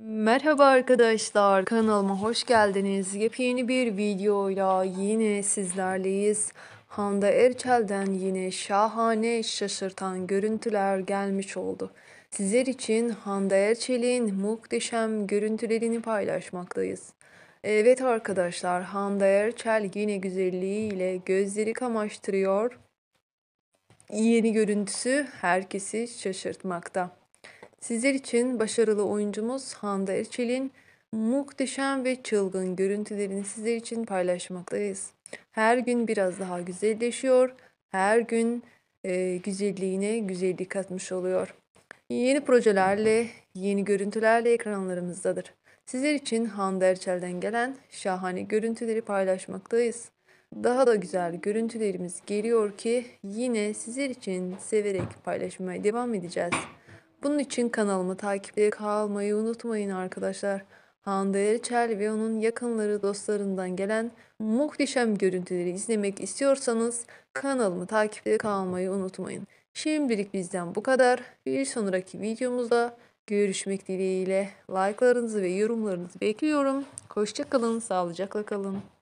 Merhaba arkadaşlar kanalıma hoş geldiniz. Yepyeni bir videoyla yine sizlerleyiz. Hande Erçel'den yine şahane şaşırtan görüntüler gelmiş oldu. Sizler için Hande Erçel'in muhteşem görüntülerini paylaşmaktayız. Evet arkadaşlar Hande Erçel yine güzelliğiyle gözleri kamaştırıyor. Yeni görüntüsü herkesi şaşırtmakta. Sizler için başarılı oyuncumuz Hande Erçel'in muhteşem ve çılgın görüntülerini sizler için paylaşmaktayız. Her gün biraz daha güzelleşiyor, her gün e, güzelliğine güzellik katmış oluyor. Yeni projelerle, yeni görüntülerle ekranlarımızdadır. Sizler için Hande Erçel'den gelen şahane görüntüleri paylaşmaktayız. Daha da güzel görüntülerimiz geliyor ki yine sizler için severek paylaşmaya devam edeceğiz. Bunun için kanalımı takipte kalmayı unutmayın arkadaşlar. Hande Erçel ve onun yakınları dostlarından gelen muhteşem görüntüleri izlemek istiyorsanız kanalımı takipte kalmayı unutmayın. Şimdilik bizden bu kadar. Bir sonraki videomuzda görüşmek dileğiyle. Like'larınızı ve yorumlarınızı bekliyorum. Hoşçakalın, sağlıcakla kalın.